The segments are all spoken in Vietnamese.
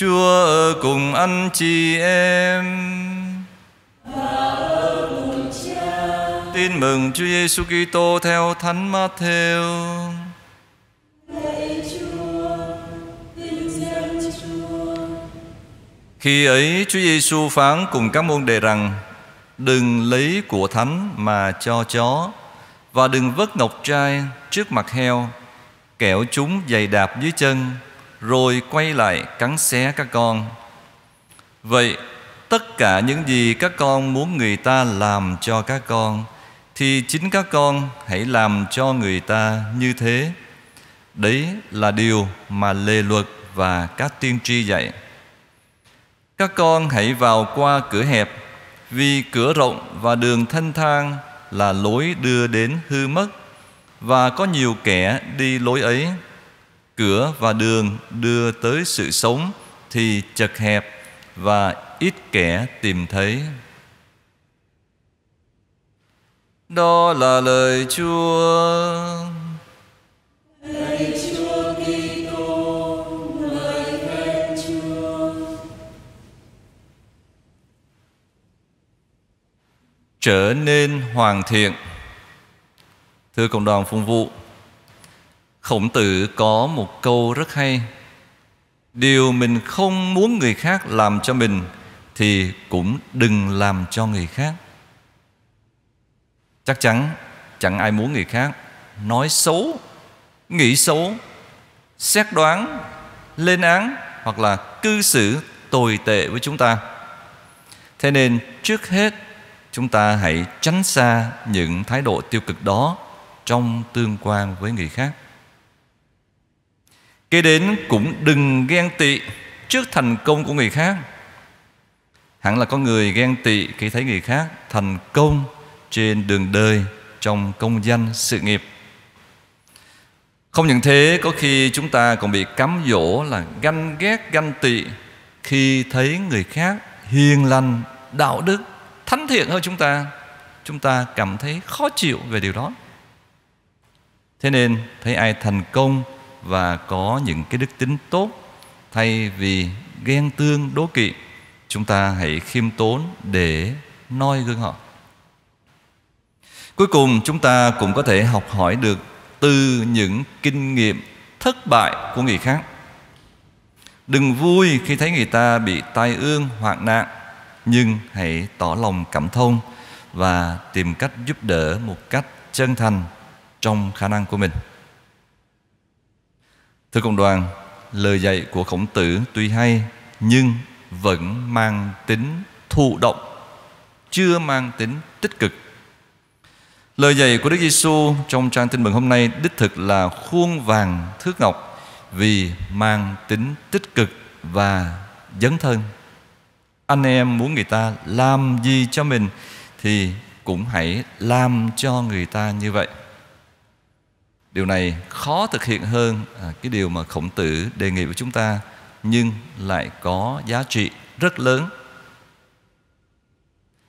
Chúa ở cùng anh chị em. Tin mừng Chúa Giêsu Kitô theo Thánh Matthew. Khi ấy Chúa Giêsu phán cùng các môn đệ rằng: Đừng lấy của thánh mà cho chó và đừng vứt ngọc trai trước mặt heo, kẻo chúng giày đạp dưới chân rồi quay lại cắn xé các con. Vậy, tất cả những gì các con muốn người ta làm cho các con, thì chính các con hãy làm cho người ta như thế. Đấy là điều mà lề luật và các tiên tri dạy. Các con hãy vào qua cửa hẹp, vì cửa rộng và đường thanh thang là lối đưa đến hư mất, và có nhiều kẻ đi lối ấy cửa và đường đưa tới sự sống thì chật hẹp và ít kẻ tìm thấy đó là lời Chúa lời Chúa Kitô lời khen Chúa trở nên hoàn thiện thưa cộng đoàn phụng vụ khổng tử có một câu rất hay điều mình không muốn người khác làm cho mình thì cũng đừng làm cho người khác chắc chắn chẳng ai muốn người khác nói xấu nghĩ xấu xét đoán lên án hoặc là cư xử tồi tệ với chúng ta thế nên trước hết chúng ta hãy tránh xa những thái độ tiêu cực đó trong tương quan với người khác Kế đến cũng đừng ghen tị trước thành công của người khác Hẳn là có người ghen tị khi thấy người khác thành công trên đường đời trong công danh sự nghiệp không những thế có khi chúng ta còn bị cám dỗ là ganh ghét ganh tị khi thấy người khác hiền lành đạo đức thánh thiện hơn chúng ta chúng ta cảm thấy khó chịu về điều đó thế nên thấy ai thành công và có những cái đức tính tốt thay vì ghen tương đố kỵ chúng ta hãy khiêm tốn để noi gương họ cuối cùng chúng ta cũng có thể học hỏi được từ những kinh nghiệm thất bại của người khác đừng vui khi thấy người ta bị tai ương hoạn nạn nhưng hãy tỏ lòng cảm thông và tìm cách giúp đỡ một cách chân thành trong khả năng của mình Thưa cộng đoàn, lời dạy của Khổng Tử tuy hay nhưng vẫn mang tính thụ động, chưa mang tính tích cực. Lời dạy của Đức Giêsu trong trang tin mừng hôm nay đích thực là khuôn vàng thước ngọc vì mang tính tích cực và dấn thân. Anh em muốn người ta làm gì cho mình thì cũng hãy làm cho người ta như vậy điều này khó thực hiện hơn à, cái điều mà khổng tử đề nghị với chúng ta nhưng lại có giá trị rất lớn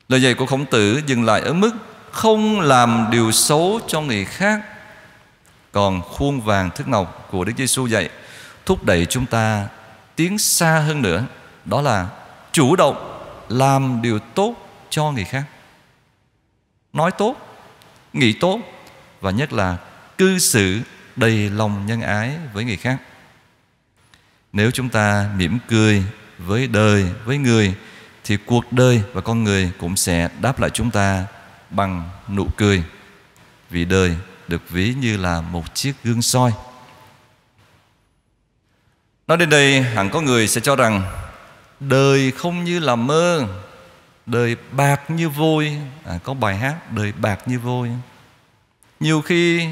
lời dạy của khổng tử dừng lại ở mức không làm điều xấu cho người khác còn khuôn vàng thức ngọc của đức giêsu dạy thúc đẩy chúng ta tiến xa hơn nữa đó là chủ động làm điều tốt cho người khác nói tốt nghĩ tốt và nhất là cư xử đầy lòng nhân ái với người khác nếu chúng ta mỉm cười với đời với người thì cuộc đời và con người cũng sẽ đáp lại chúng ta bằng nụ cười vì đời được ví như là một chiếc gương soi nói đến đây hẳn có người sẽ cho rằng đời không như là mơ đời bạc như vôi à, có bài hát đời bạc như vôi nhiều khi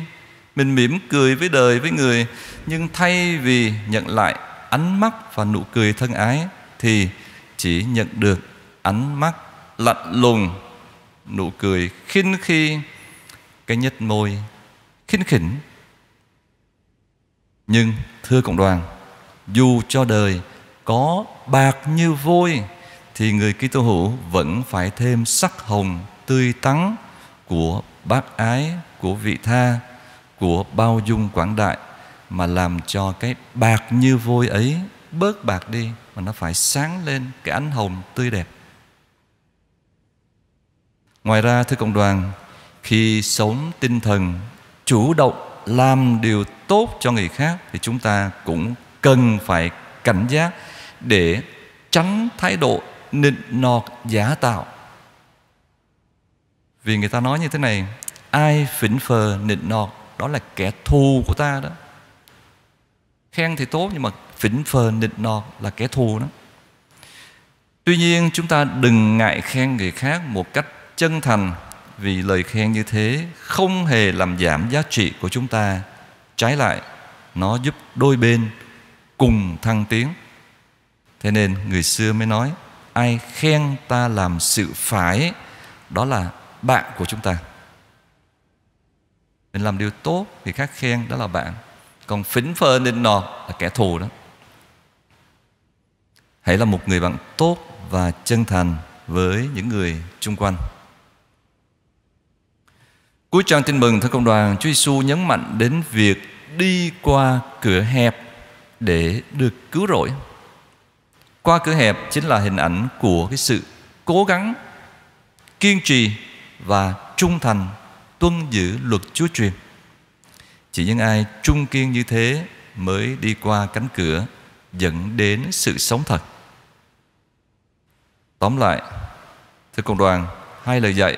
mình mỉm cười với đời với người Nhưng thay vì nhận lại ánh mắt và nụ cười thân ái Thì chỉ nhận được ánh mắt lạnh lùng Nụ cười khinh khi Cái nhếch môi khinh khỉnh Nhưng thưa cộng đoàn Dù cho đời có bạc như vôi Thì người Kitô hữu vẫn phải thêm sắc hồng tươi tắn của bác ái của vị tha của bao dung quảng đại mà làm cho cái bạc như vôi ấy bớt bạc đi mà nó phải sáng lên cái ánh hồng tươi đẹp. Ngoài ra thưa cộng đoàn, khi sống tinh thần chủ động làm điều tốt cho người khác thì chúng ta cũng cần phải cảnh giác để tránh thái độ nịnh nọt giả tạo. Vì người ta nói như thế này, ai phỉnh phờ nịnh nọt đó là kẻ thù của ta đó khen thì tốt nhưng mà phỉnh phờ nịnh nọt là kẻ thù đó tuy nhiên chúng ta đừng ngại khen người khác một cách chân thành vì lời khen như thế không hề làm giảm giá trị của chúng ta trái lại nó giúp đôi bên cùng thăng tiến thế nên người xưa mới nói ai khen ta làm sự phải đó là bạn của chúng ta nên làm điều tốt thì khác khen đó là bạn Còn phính phơ nên nọt là kẻ thù đó Hãy là một người bạn tốt và chân thành với những người chung quanh Cuối trang tin mừng thưa công đoàn Chúa Giêsu nhấn mạnh đến việc đi qua cửa hẹp để được cứu rỗi Qua cửa hẹp chính là hình ảnh của cái sự cố gắng kiên trì và trung thành tuân giữ luật Chúa truyền. Chỉ những ai trung kiên như thế mới đi qua cánh cửa dẫn đến sự sống thật. Tóm lại, thưa cộng đoàn, hai lời dạy,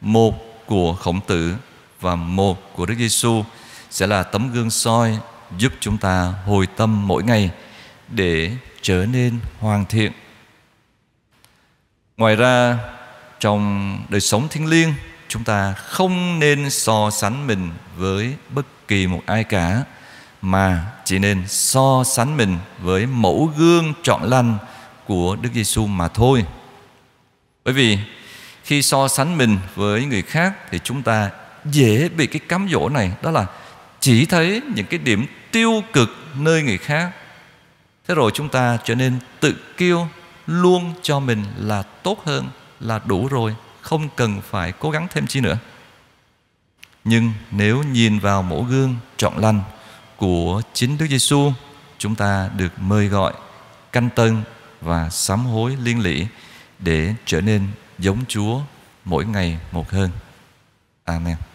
một của Khổng Tử và một của Đức Giêsu sẽ là tấm gương soi giúp chúng ta hồi tâm mỗi ngày để trở nên hoàn thiện. Ngoài ra, trong đời sống thiêng liêng chúng ta không nên so sánh mình với bất kỳ một ai cả mà chỉ nên so sánh mình với mẫu gương trọn lành của Đức Giêsu mà thôi. Bởi vì khi so sánh mình với người khác thì chúng ta dễ bị cái cám dỗ này đó là chỉ thấy những cái điểm tiêu cực nơi người khác. Thế rồi chúng ta trở nên tự kiêu luôn cho mình là tốt hơn, là đủ rồi không cần phải cố gắng thêm chi nữa. Nhưng nếu nhìn vào mẫu gương trọn lành của chính Đức Giêsu, chúng ta được mời gọi canh tân và sám hối liên lỉ để trở nên giống Chúa mỗi ngày một hơn. Amen.